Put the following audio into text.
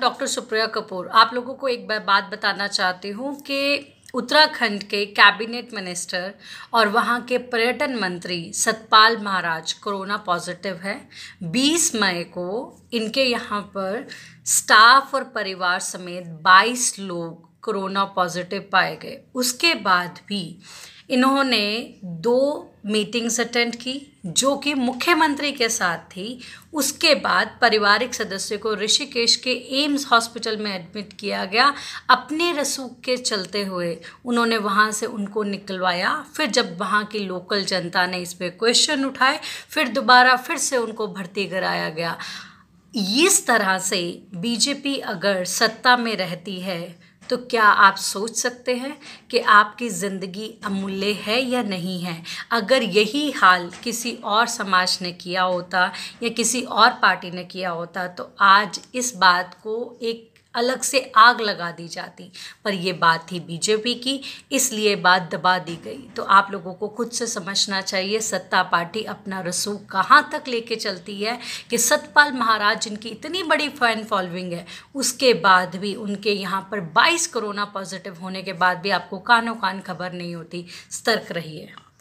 doctor Supriya Kapoor आप लोगों को एक बार बात बताना चाहती हूँ कि उत्तराखंड के कैबिनेट मिनिस्टर और वहाँ के पर्यटन मंत्री सतपाल महाराज कोरोना पॉजिटिव है 20 मई को इनके यहाँ पर स्टाफ और परिवार समेत 22 लोग कोरोना पॉजिटिव पाए गए उसके बाद भी इन्होंने दो मीटिंग्स अटेंड की जो कि मुख्यमंत्री के साथ थी उसके बाद पारिवारिक सदस्य को ऋषिकेश के एम्स हॉस्पिटल में एडमिट किया गया अपने रसूख के चलते हुए उन्होंने वहाँ से उनको निकलवाया फिर जब वहाँ की लोकल जनता ने इस पर क्वेश्चन उठाए फिर दोबारा फिर से उनको भर्ती कराया गया इस तरह से बीजेपी अगर सत्ता में रहती है तो क्या आप सोच सकते हैं कि आपकी ज़िंदगी अमूल्य है या नहीं है अगर यही हाल किसी और समाज ने किया होता या किसी और पार्टी ने किया होता तो आज इस बात को एक अलग से आग लगा दी जाती पर यह बात थी बीजेपी की इसलिए बात दबा दी गई तो आप लोगों को खुद से समझना चाहिए सत्ता पार्टी अपना रसूख कहाँ तक लेके चलती है कि सतपाल महाराज जिनकी इतनी बड़ी फैन फॉलोइंग है उसके बाद भी उनके यहाँ पर 22 कोरोना पॉजिटिव होने के बाद भी आपको कानों कान खबर नहीं होती सतर्क रहिए